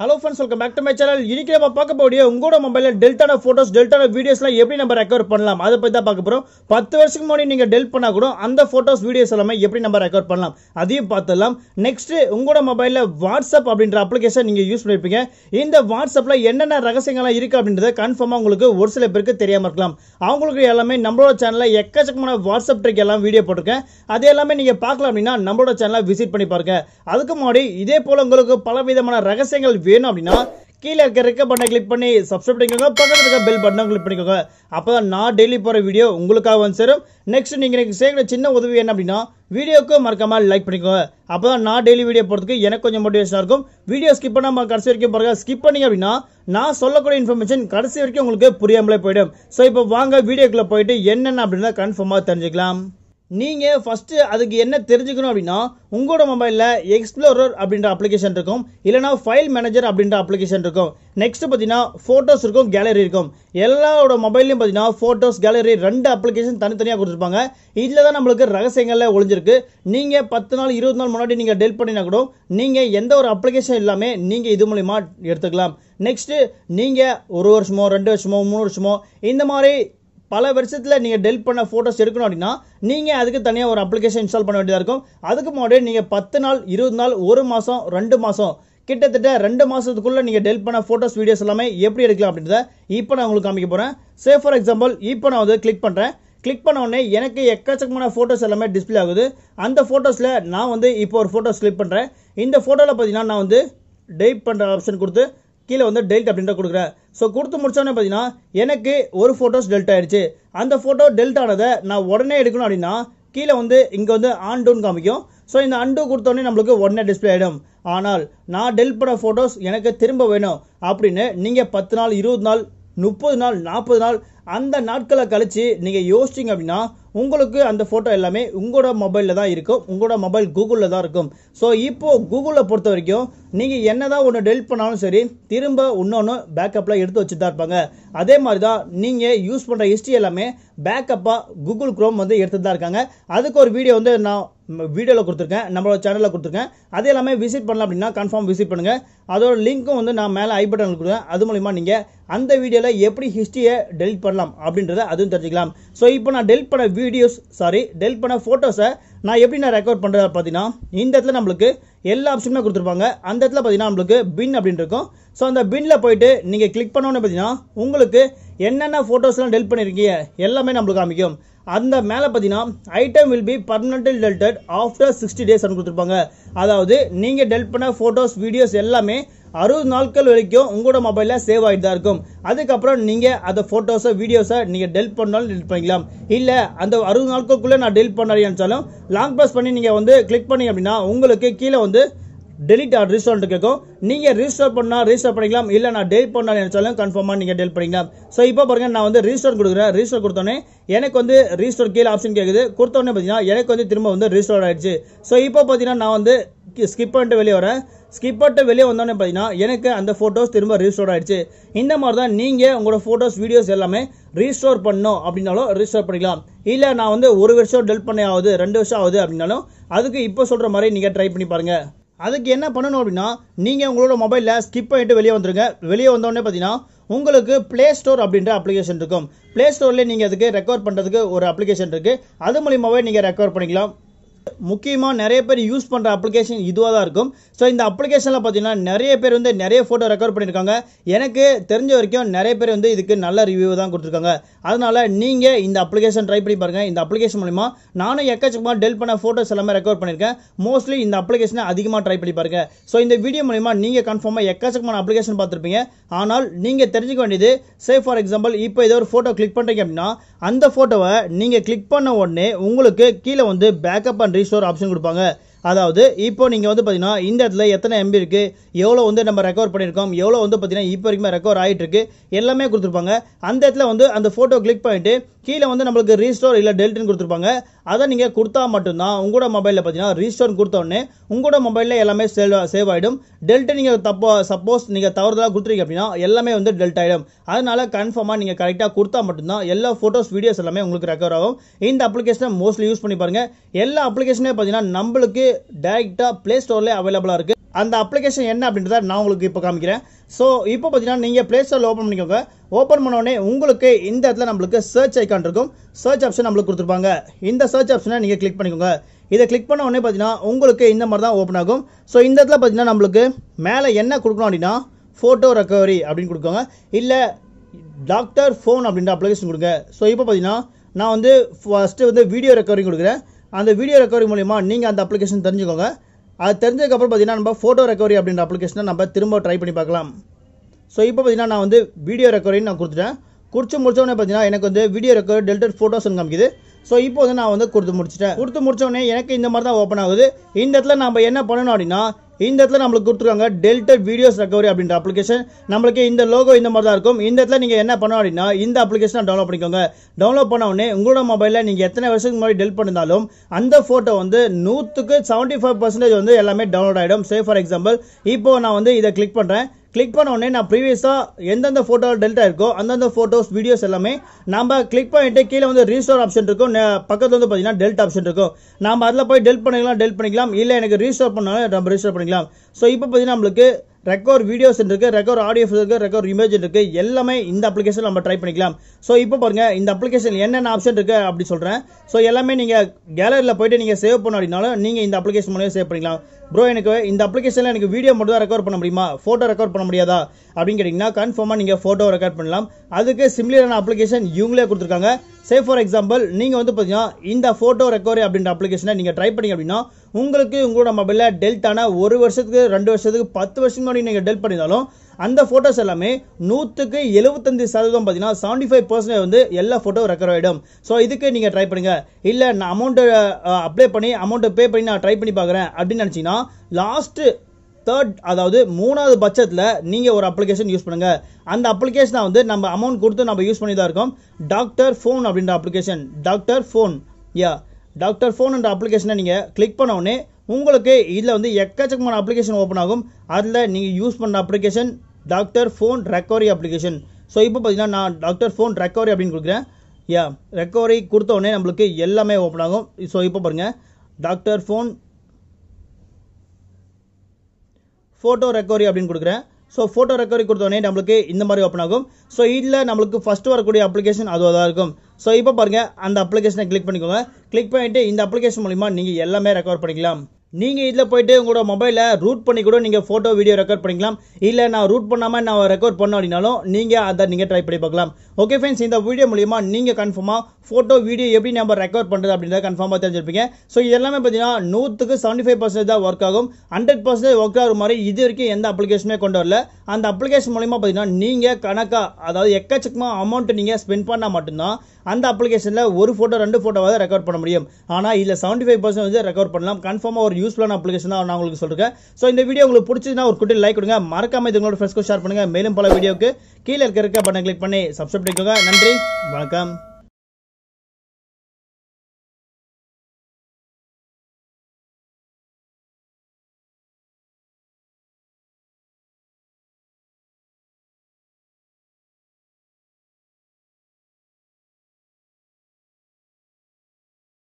hello friends welcome back to my channel இன்னைக்கு நம்ம பார்க்க போடிய உங்களோட மொபைலில் டெல்டான ஃபோட்டோஸ் டெல்டான வீடியோஸ்லாம் எப்படி நம்ம ரெக்கவர் பண்ணலாம் அதை பற்றி தான் பார்க்க போகிறோம் பத்து வருஷத்துக்கு முன்னாடி நீங்கள் டெல்ட் பண்ணால் கூட அந்த ஃபோட்டோஸ் வீடியோஸ் எல்லாமே எப்படி நம்ம ரெக்கவர் பண்ணலாம் அதையும் பார்த்துடலாம் நெக்ஸ்ட்டு உங்களோட மொபைலில் வாட்ஸ்அப் அப்படின்ற அப்ளிகேஷன் நீங்கள் யூஸ் பண்ணியிருப்பீங்க இந்த வாட்ஸ்அப்பில் என்னென்ன ரகசியங்கள்லாம் இருக்குது அப்படின்றத கன்ஃபார்மாக உங்களுக்கு ஒரு சில பேருக்கு தெரியாமல் இருக்கலாம் அவங்களுக்கு எல்லாமே நம்மளோட சேனலில் எக்கச்சக்கமான வாட்ஸ்அப் ட்ரிக் எல்லாம் வீடியோ போட்டிருக்கேன் அது எல்லாமே நீங்கள் பார்க்கலாம் அப்படின்னா நம்மளோட சேனலை விசிட் பண்ணி பாருங்கள் அதுக்கு முன்னாடி இதே போல் உங்களுக்கு பல விதமான ரகசியங்கள் வேணும் அப்படின்னா கீழே இருக்க ரெக்க பண்ண கிளிக் பண்ணி சப்ஸ்கிரைப் பண்ணிக்கோங்க பக்கத்தில் இருக்க பெல் பட்டனை கிளிக் பண்ணிக்கோங்க அப்போ தான் நான் டெய்லி போகிற வீடியோ உங்களுக்காக வந்து சேரும் நெக்ஸ்ட் நீங்கள் எனக்கு சேர்க்கிற சின்ன உதவி என்ன அப்படின்னா வீடியோக்கு மறக்காமல் லைக் பண்ணிக்கோங்க அப்போ தான் நான் டெய்லி வீடியோ போகிறதுக்கு எனக்கு கொஞ்சம் மோட்டிவேஷனாக இருக்கும் வீடியோ ஸ்கிப் பண்ணாமல் கடைசி வரைக்கும் பாருங்கள் ஸ்கிப் பண்ணிங்க அப்படின்னா நான் சொல்லக்கூடிய இன்ஃபர்மேஷன் கடைசி வரைக்கும் உங்களுக்கு புரியாமலே போயிடும் ஸோ இப்போ வாங்க வீடியோக்குள்ளே போயிட்டு என்னென்ன அப்படின்னா கன்ஃபார்மாக தெரிஞ்சுக்கலாம் நீங்கள் ஃபஸ்ட்டு அதுக்கு என்ன தெரிஞ்சுக்கணும் அப்படின்னா உங்களோட மொபைலில் எக்ஸ்ப்ளோரர் அப்படின்ற அப்ளிகேஷன் இருக்கும் இல்லைனா ஃபைல் மேனேஜர் அப்படின்ற அப்ளிகேஷன் இருக்கும் நெக்ஸ்ட்டு பார்த்தீங்கன்னா ஃபோட்டோஸ் இருக்கும் கேலரி இருக்கும் எல்லாரோட மொபைல்லையும் பார்த்தீங்கன்னா ஃபோட்டோஸ் கேலரி ரெண்டு அப்ளிகேஷன் தனித்தனியாக கொடுத்துருப்பாங்க இதில் தான் நம்மளுக்கு ரகசியங்களில் ஒளிஞ்சிருக்கு நீங்கள் பத்து நாள் இருபது நாள் முன்னாடி நீங்கள் டெல் பண்ணினா கூட நீங்கள் எந்த ஒரு அப்ளிகேஷன் இல்லாமல் நீங்கள் இது மூலிமா எடுத்துக்கலாம் நெக்ஸ்ட்டு நீங்கள் ஒரு வருஷமோ ரெண்டு வருஷமோ மூணு வருஷமோ இந்த மாதிரி பல வருஷத்தில் நீங்கள் டெல் பண்ண ஃபோட்டோஸ் எடுக்கணும் அப்படின்னா நீங்கள் அதுக்கு தனியாக ஒரு அப்ளிகேஷன் இன்ஸ்டால் பண்ண வேண்டியதாக இருக்கும் அதுக்கு முன்னாடி நீங்கள் பத்து நாள் இருபது நாள் ஒரு மாதம் ரெண்டு மாதம் கிட்டத்தட்ட ரெண்டு மாதத்துக்குள்ளே நீங்கள் டெல் பண்ண ஃபோட்டோஸ் வீடியோஸ் எல்லாமே எப்படி எடுக்கலாம் அப்படின்றத இப்போ நான் உங்களுக்கு காமிக்க போகிறேன் சே ஃபார் எக்ஸாம்பிள் இப்போ நான் வந்து கிளிக் பண்ணுறேன் கிளிக் பண்ண உடனே எனக்கு எக்கச்சக்கமான ஃபோட்டோஸ் எல்லாமே டிஸ்பிளே ஆகுது அந்த ஃபோட்டோஸில் நான் வந்து இப்போ ஒரு ஃபோட்டோஸ் கிளிக் பண்ணுறேன் இந்த ஃபோட்டோவில் பார்த்தீங்கன்னா நான் வந்து டெலிட் பண்ணுற ஆப்ஷன் கொடுத்து கீழே வந்து டெல்ட் அப்படின்ற கொடுக்குறேன் ஸோ கொடுத்து முடிச்சோன்னே பார்த்தீங்கன்னா எனக்கு ஒரு ஃபோட்டோஸ் டெல்ட் ஆயிடுச்சு அந்த ஃபோட்டோ டெல்ட் ஆனதை நான் உடனே எடுக்கணும் அப்படின்னா கீழே வந்து இங்கே வந்து ஆண்டுன்னு காமிக்கும் ஸோ இந்த அண்டு கொடுத்தோடனே நம்மளுக்கு உடனே டிஸ்பிளே ஆகிடும் ஆனால் நான் டெல்ட் பண்ண ஃபோட்டோஸ் எனக்கு திரும்ப வேணும் அப்படின்னு நீங்கள் பத்து நாள் இருபது நாள் முப்பது நாள் நாற்பது நாள் அந்த நாட்களை கழித்து நீங்கள் யோசிச்சிங்க அப்படின்னா உங்களுக்கு அந்த ஃபோட்டோ எல்லாமே உங்களோட மொபைலில் தான் இருக்கும் உங்களோட மொபைல் கூகுளில் தான் இருக்கும் ஸோ இப்போது கூகுளில் பொறுத்த வரைக்கும் நீங்கள் என்ன தான் ஒன்று டெலிட் பண்ணாலும் சரி திரும்ப இன்னொன்று பேக்கப்பில் எடுத்து வச்சு தான் இருப்பாங்க அதே மாதிரி தான் நீங்கள் யூஸ் பண்ணுற ஹிஸ்ட்ரி எல்லாமே பேக்கப்பாக கூகுள் குரோம் வந்து எடுத்து தான் இருக்காங்க அதுக்கு ஒரு வீடியோ வந்து நான் வீடியோவில் கொடுத்துருக்கேன் நம்மளோட சேனலில் கொடுத்துருக்கேன் அது எல்லாமே விசிட் பண்ணலாம் அப்படின்னா கன்ஃபார்ம் விசிட் பண்ணுங்கள் அதோட லிங்க்கும் வந்து நான் மேலே ஐ பட்டன் கொடுக்குறேன் அது மூலிமா நீங்கள் அந்த வீடியோவில் எப்படி ஹிஸ்ட்ரியை டெலிட் பண்ணலாம் அப்படின்றத அதுவும் தெரிஞ்சுக்கலாம் ஸோ இப்போ நான் டெலிட் பண்ண வீடியோஸ் சாரி டெல்ட் பண்ண ஃபோட்டோஸை நான் எப்படி நான் ரெக்கார்ட் பண்ணுறது பார்த்தீங்கன்னா இந்த இடத்துல நம்மளுக்கு எல்லா ஆப்ஷனுமே கொடுத்துருப்பாங்க அந்த இடத்துல பார்த்தீங்கன்னா நம்மளுக்கு பின் அப்படின்னு இருக்கும் ஸோ அந்த பின்னில் போயிட்டு நீங்கள் கிளிக் பண்ணோன்னு பார்த்தீங்கன்னா உங்களுக்கு என்னென்ன ஃபோட்டோஸ்லாம் டெல்ட் பண்ணியிருக்கீங்க எல்லாமே நம்மளுக்கு காமிக்கும் அந்த மேலே பார்த்தீங்கன்னா item will be permanently deleted after sixty days கொடுத்துருப்பாங்க அதாவது நீங்கள் டெல்ட் பண்ண ஃபோட்டோஸ் வீடியோஸ் எல்லாமே அறுபது நாட்கள் வரைக்கும் உங்களோட மொபைலில் சேவ் ஆகிட்டு தான் இருக்கும் அதுக்கப்புறம் நீங்கள் அந்த ஃபோட்டோஸை வீடியோஸை நீங்கள் டெல்ட் பண்ணாலும் டெல்ட் பண்ணிக்கலாம் இல்லை அந்த அறுபது நாட்களுக்குள்ளே நான் டெலிட் பண்ணாலும் லாங் ப்ரெஸ் பண்ணி நீங்கள் வந்து கிளிக் பண்ணி அப்படின்னா உங்களுக்கு கீழே வந்து டெலிட் ஆர் ரீஸ்டால்ட்டு கேட்கும் நீங்கள் ரீஸ்டோர் பண்ணால் ரீஸ்டோர் பண்ணிக்கலாம் இல்லை நான் டெலிட் பண்ணால் நினச்சாலும் கன்ஃபார்மாக நீங்கள் டெலிட் பண்ணிக்கலாம் ஸோ இப்போ பாருங்கள் நான் வந்து ரீஸ்டோர் கொடுக்குறேன் ரீஸ்டோர் கொடுத்தோன்னே எனக்கு வந்து ரீஸ்டோர் கீழே ஆப்ஷன் கேட்குது கொடுத்தோடனே பார்த்தீங்கன்னா எனக்கு வந்து திரும்ப வந்து ரீஸ்டோர் ஆகிடுச்சு ஸோ இப்போ பார்த்தீங்கன்னா நான் வந்து ஸ்கிப் பண்ணிட்டு வெளியே வரேன் ஸ்கிப் பண்ணிட்டு வெளியே வந்தோடனே பார்த்தீங்கன்னா எனக்கு அந்த ஃபோட்டோஸ் திரும்ப ரீஸ்டோர் ஆயிடுச்சு இந்த மாதிரி தான் நீங்கள் உங்களோட ஃபோட்டோஸ் வீடியோஸ் எல்லாமே ரீஸ்டோர் பண்ணணும் அப்படின்னாலும் ரீஸ்டோர் பண்ணிக்கலாம் இல்லை நான் வந்து ஒரு வருஷம் டெல்ட் பண்ணி ஆகுது ரெண்டு வருஷம் ஆகுது அப்படின்னாலும் அதுக்கு இப்போ சொல்கிற மாதிரி நீங்கள் ட்ரை பண்ணி பாருங்கள் அதுக்கு என்ன பண்ணணும் அப்படின்னா நீங்கள் உங்களோட மொபைலில் ஸ்கிப் பண்ணிட்டு வெளியே வந்துருங்க வெளியே வந்தோடனே பார்த்தீங்கன்னா உங்களுக்கு ப்ளே ஸ்டோர் அப்படின்ற அப்ளிகேஷன் இருக்கும் ப்ளே ஸ்டோர்லேயே நீங்கள் அதுக்கு ரெக்கவர் பண்ணுறதுக்கு ஒரு அப்ளிகேஷன் இருக்குது அது மூலியமாகவே நீங்கள் ரெக்கவர் பண்ணிக்கலாம் முக்கியமாக நிறைய பேர் யூஸ் பண்ணுற அப்ளிகேஷன் இதுவாக தான் இருக்கும் ஸோ இந்த அப்ளிகேஷனில் பார்த்தீங்கன்னா நிறைய பேர் வந்து நிறைய ஃபோட்டோ ரெக்கார்ட் பண்ணியிருக்காங்க எனக்கு தெரிஞ்ச வரைக்கும் நிறைய பேர் வந்து இதுக்கு நல்ல ரிவ்யூ தான் கொடுத்துருக்காங்க அதனால் நீங்கள் இந்த அப்ளிகேஷன் ட்ரை பண்ணி பாருங்கள் இந்த அப்ளிகேஷன் மூலிமா நானும் எக்கச்சக்கமாக டெல் பண்ண ஃபோட்டோஸ் எல்லாமே ரெக்கார்ட் பண்ணியிருக்கேன் மோஸ்ட்லி இந்த அப்ளிகேஷனை அதிகமாக ட்ரை பண்ணி பாருங்கள் ஸோ இந்த வீடியோ மூலிமா நீங்கள் கன்ஃபார்மாக எக்கச்சக்கமான அப்ளிகேஷன் பார்த்துருப்பீங்க ஆனால் நீங்கள் தெரிஞ்சுக்க வேண்டியது சே ஃபார் எக்ஸாம்பிள் இப்போ ஏதோ ஒரு ஃபோட்டோ கிளிக் பண்ணுறீங்க அப்படின்னா அந்த ஃபோட்டோவை நீங்கள் கிளிக் பண்ண உடனே உங்களுக்கு கீழே வந்து பேக்கப் அண்ட் ரீஸ்டோர் ஆப்ஷன் கொடுப்பாங்க அதாவது இப்போ நீங்கள் வந்து பார்த்தீங்கன்னா இந்த இடத்துல எத்தனை எம்பி இருக்குது எவ்வளோ வந்து நம்ம ரெக்கவர் பண்ணியிருக்கோம் எவ்வளோ வந்து பார்த்தீங்கன்னா இப்போ வரைக்கும் ரெக்கவர் ஆகிட்டு இருக்கு எல்லாமே கொடுத்துருப்பாங்க அந்த இடத்துல வந்து அந்த ஃபோட்டோ கிளிக் பண்ணிட்டு கீழே வந்து நம்மளுக்கு ரீஸ்டோர் இல்லை டெல்ட்னு கொடுத்துருப்பாங்க அதை நீங்கள் கொடுத்தா மட்டும்தான் உங்களோட மொபைலில் பார்த்தீங்கன்னா ரீஸ்டோர்னு கொடுத்தோன்னே உங்களோட மொபைலில் எல்லாமே சேவ் சேவ் ஆகிடும் டெல்ட்டு நீங்கள் தப்போ சப்போஸ் நீங்கள் தவறுதலாக கொடுத்துருக்கீங்க அப்படின்னா எல்லாமே வந்து டெல்ட் ஆகிடும் அதனால் கன்ஃபார்மாக நீங்கள் கரெக்டாக கொடுத்தா மட்டும்தான் எல்லா ஃபோட்டோஸ் வீடியோஸ் எல்லாமே உங்களுக்கு ரெக்கவர் ஆகும் இந்த அப்ளிகேஷனை மோஸ்ட்லி யூஸ் பண்ணி பாருங்கள் எல்லா அப்ளிகேஷனே பார்த்தீங்கன்னா நம்மளுக்கு டைரெக்டாக ப்ளே ஸ்டோர்லேயே அவைலபிளாக இருக்குது அந்த அப்ளிகேஷன் என்ன அப்படின்றத நான் உங்களுக்கு இப்போ காமிக்கிறேன் ஸோ இப்போ பார்த்தீங்கன்னா நீங்கள் ப்ளே ஸ்டோரில் ஓப்பன் பண்ணிக்கோங்க ஓப்பன் பண்ணோடனே உங்களுக்கு இந்த இடத்துல நம்மளுக்கு சர்ச் ஐக்கான் இருக்கும் சர்ச் ஆப்ஷன் நம்மளுக்கு கொடுத்துருப்பாங்க இந்த சர்ச் ஆப்ஷனை நீங்கள் கிளிக் பண்ணிக்கோங்க இதை கிளிக் பண்ண உடனே பார்த்தீங்கன்னா உங்களுக்கு இந்த மாதிரி தான் ஓப்பன் ஆகும் ஸோ இந்த இடத்துல பார்த்தீங்கன்னா நம்மளுக்கு மேலே என்ன கொடுக்கணும் அப்படின்னா ஃபோட்டோ ரெக்கவரி அப்படின்னு கொடுக்கோங்க இல்லை டாக்டர் ஃபோன் அப்படின்ற அப்ளிகேஷன் கொடுங்க ஸோ இப்போ பார்த்தீங்கன்னா நான் வந்து ஃபஸ்ட்டு வந்து வீடியோ ரெக்கவரி கொடுக்குறேன் அந்த வீடியோ ரெக்கவரி மூலிமா நீங்கள் அந்த அப்ளிகேஷன் தெரிஞ்சுக்கோங்க அது தெரிஞ்சதுக்கப்புறம் பார்த்தீங்கன்னா நம்ம ஃபோட்டோ ரெக்கவரி அப்படின்ற அப்ளிகேஷனை நம்ம திரும்ப ட்ரை பண்ணி பார்க்கலாம் ஸோ இப்போ பார்த்தீங்கன்னா நான் வந்து வீடியோ ரெக்கவரின்னு நான் கொடுத்துட்டேன் கொடுத்து முடிச்சோடனே பார்த்தீங்கன்னா எனக்கு வந்து வீடியோ ரெக்கவரி டெல்டட் ஃபோட்டோஸ்னு காமிக்குது ஸோ இப்போ வந்து நான் வந்து கொடுத்து முடிச்சிட்டேன் கொடுத்து முடிச்சோடனே எனக்கு இந்த மாதிரி தான் ஓப்பன் ஆகுது இந்த இடத்துல நம்ம என்ன பண்ணணும் அப்படின்னா இந்த இடத்துல நம்மளுக்கு கொடுத்துருக்காங்க டெல்டா வீடியோஸ் ரெக்கவரி அப்படின்ற அப்ளிகேஷன் நம்மளுக்கு இந்த லோகோ இந்த மாதிரி தான் இருக்கும் இந்த இடத்துல நீங்கள் என்ன பண்ணோம் அப்படின்னா இந்த அப்ளிகேஷனை டவுன்லோட் பண்ணிக்கோங்க டவுன்லோட் பண்ண உடனே உங்களோட மொபைலில் நீங்கள் எத்தனை வருஷத்துக்கு முன்னாடி டெல் பண்ணிருந்தாலும் அந்த ஃபோட்டோ வந்து நூற்றுக்கு செவன்ட்டி ஃபைவ் பர்சன்டேஜ் வந்து எல்லாமே டவுன்லோட் ஆகிடும் சே ஃபார் எக்ஸாம்பிள் இப்போ நான் வந்து இதை கிளிக் பண்ணுறேன் கிளிக் பண்ண உடனே நான் ப்ரீவியஸாக எந்தெந்த ஃபோட்டோ டெல்டா இருக்கோ அந்தந்த ஃபோட்டோஸ் வீடியோஸ் எல்லாமே நம்ம கிளிக் பண்ணிட்டு கீழே வந்து ரீஸ்டோர் ஆப்ஷன் இருக்கும் பக்கத்தில் வந்து பார்த்தீங்கன்னா டெல்ட் ஆப்ஷன் இருக்கும் நம்ம அதில் போய் டெல்ட் பண்ணிக்கலாம் டெல்ட் பண்ணிக்கலாம் இல்லை எனக்கு ரீஸ்டோர் பண்ணாலும் நம்ம ரீஸ்டோர் பண்ணிக்கலாம் ஸோ இப்போ பார்த்தீங்கன்னா நம்மளுக்கு ரெக்கார் வீடியோஸ் இருக்குது ரெக்கார்ட் ஆடியோஸ் இருக்குது ரெக்கார்ட் இமேஜ் இருக்குது எல்லாமே இந்த அப்ளிகேஷன் நம்ம ட்ரை பண்ணிக்கலாம் ஸோ இப்போ பாருங்கள் இந்த அப்ளிகேஷன் என்னென்ன ஆப்ஷன் இருக்குது அப்படி சொல்கிறேன் ஸோ எல்லாமே நீங்கள் கேலரியில் போயிட்டு நீங்கள் சேவ் பண்ண அப்படின்னாலும் நீங்கள் இந்த அப்ளிகேஷன் மூலியம் சேவ் பண்ணிக்கலாம் ப்ரோ எனக்கு இந்த அப்ளிகேஷனில் எனக்கு வீடியோ மட்டும் தான் ரெக்கார்ட் பண்ண முடியுமா ஃபோட்டோ ரெக்கார்ட் பண்ண முடியாதா அப்படின்னு கேட்டிங்கன்னா கன்ஃபார்மாக நீங்கள் ஃபோட்டோ ரெக்கார்ட் பண்ணலாம் அதுக்கு சிம்லியரான அப்ளிகேஷன் இவங்களே கொடுத்துருக்காங்க சே ஃபார் எக்ஸாம்பிள் நீங்கள் வந்து பார்த்தீங்கன்னா இந்த ஃபோட்டோ ரெக்கவரி அப்படின்ற அப்ளிகேஷனை நீங்கள் ட்ரை பண்ணிங்க அப்படின்னா உங்களுக்கு உங்களோட மொபைலில் ஆனால் ஒரு வருஷத்துக்கு ரெண்டு வருஷத்துக்கு பத்து வருஷம் முன்னாடி நீங்கள் டெல்ட் பண்ணியிருந்தாலும் அந்த ஃபோட்டோஸ் எல்லாமே நூற்றுக்கு எழுபத்தஞ்சு சதவீதம் பார்த்தீங்கன்னா செவன்டி ஃபைவ் பர்சன்டேஜ் வந்து எல்லா ஃபோட்டோ ரெக்கர் ஆகிடும் ஸோ இதுக்கு நீங்கள் ட்ரை பண்ணுங்கள் இல்லை நான் அமௌண்ட்டை அப்ளை பண்ணி அமௌண்ட்டை பே பண்ணி நான் ட்ரை பண்ணி பார்க்குறேன் அப்படின்னு நினச்சிங்கன்னா லாஸ்ட்டு தேர்ட் அதாவது மூணாவது பட்சத்தில் நீங்கள் ஒரு அப்ளிகேஷன் யூஸ் பண்ணுங்கள் அந்த அப்ளிகேஷனை வந்து நம்ம அமௌண்ட் கொடுத்து நம்ம யூஸ் பண்ணி தான் இருக்கோம் டாக்டர் ஃபோன் அப்படின்ற அப்ளிகேஷன் டாக்டர் ஃபோன் யா டாக்டர் ஃபோன் என்ற அப்ளிகேஷனை நீங்கள் கிளிக் பண்ணோடனே உங்களுக்கு இதில் வந்து எக்கச்சக்கமான அப்ளிகேஷன் ஓப்பன் ஆகும் அதில் நீங்கள் யூஸ் பண்ண application doctor phone recovery application so இப்போ பார்த்தீங்கன்னா நான் டாக்டர் ஃபோன் ரெக்கவரி அப்படின்னு கொடுக்குறேன் யா ரெக்கவரி கொடுத்த உடனே நம்மளுக்கு எல்லாமே ஓப்பன் ஆகும் ஸோ இப்போ பாருங்கள் டாக்டர் ஃபோன் ஃபோட்டோ ரெக்கவரி அப்படின்னு கொடுக்குறேன் ஸோ ஃபோட்டோ ரெக்கவரி கொடுத்தோடனே நம்மளுக்கு இந்த மாதிரி ஓப்பன் ஆகும் ஸோ இதில் நம்மளுக்கு ஃபஸ்ட்டு வரக்கூடிய அப்ளிகேஷன் அதுவாக தான் இருக்கும் ஸோ இப்போ பாருங்கள் அந்த அப்ளிகேஷனை கிளிக் பண்ணிக்கோங்க கிளிக் பண்ணிவிட்டு இந்த அப்ளிகேஷன் மூலிமா நீங்கள் எல்லாமே ரெக்கவர் பண்ணிக்கலாம் நீங்கள் இதில் போயிட்டு உங்களோட மொபைலில் ரூட் பண்ணி கூட நீங்கள் ஃபோட்டோ வீடியோ ரெக்கார்ட் பண்ணிக்கலாம் இல்லை நான் ரூட் பண்ணாமல் நான் ரெக்கார்ட் பண்ணோம் அப்படின்னாலும் நீங்கள் அதை நீங்கள் ட்ரை பண்ணி பார்க்கலாம் ஓகே ஃப்ரெண்ட்ஸ் இந்த வீடியோ மூலிமா நீங்கள் கன்ஃபார்மாக ஃபோட்டோ வீடியோ எப்படி நம்ம ரெக்கார்ட் பண்ணுறது அப்படின்றத கன்ஃபார்மாக தெரிஞ்சிருப்பீங்க ஸோ இது எல்லாமே பார்த்தீங்கன்னா நூற்றுக்கு செவன்ட்டி ஃபைவ் பர்சன்டேஜ் தான் ஒர்க் ஆகும் ஹண்ட்ரட் பர்சன்டேஜ் ஒர்க் ஆகிற மாதிரி இது வரைக்கும் எந்த அப்ளிகேஷனே கொண்டு வரல அந்த அப்ளிகேஷன் மூலிமா பார்த்தீங்கன்னா நீங்கள் கணக்காக அதாவது எக்கச்சக்கமாக அமௌண்ட் நீங்கள் ஸ்பெண்ட் பண்ணால் மட்டும்தான் அந்த அப்ளிகேஷனில் ஒரு ஃபோட்டோ ரெண்டு ஃபோட்டோவாக ரெக்கார்ட் பண்ண முடியும் ஆனால் இதில் செவன்ட்டி ஃபைவ் பர்சன்ட் வந்து ரெக்கார்ட் பண்ணலாம் கன்ஃபார்மாக ஒரு யூஸ்ஃபுல்லான அப்ளிகேஷன் தான் நான் உங்களுக்கு சொல்கிறேன் ஸோ இந்த வீடியோ உங்களுக்கு பிடிச்சதுன்னா ஒரு குட்டி லைக் கொடுங்க மறக்காமல் இது உங்களோட ஷேர் பண்ணுங்கள் மேலும் பல வீடியோவுக்கு கீழே இருக்கிற பட்டன் கிளிக் பண்ணி சப்ஸ்கிரைப் பண்ணிக்கோங்க நன்றி வணக்கம்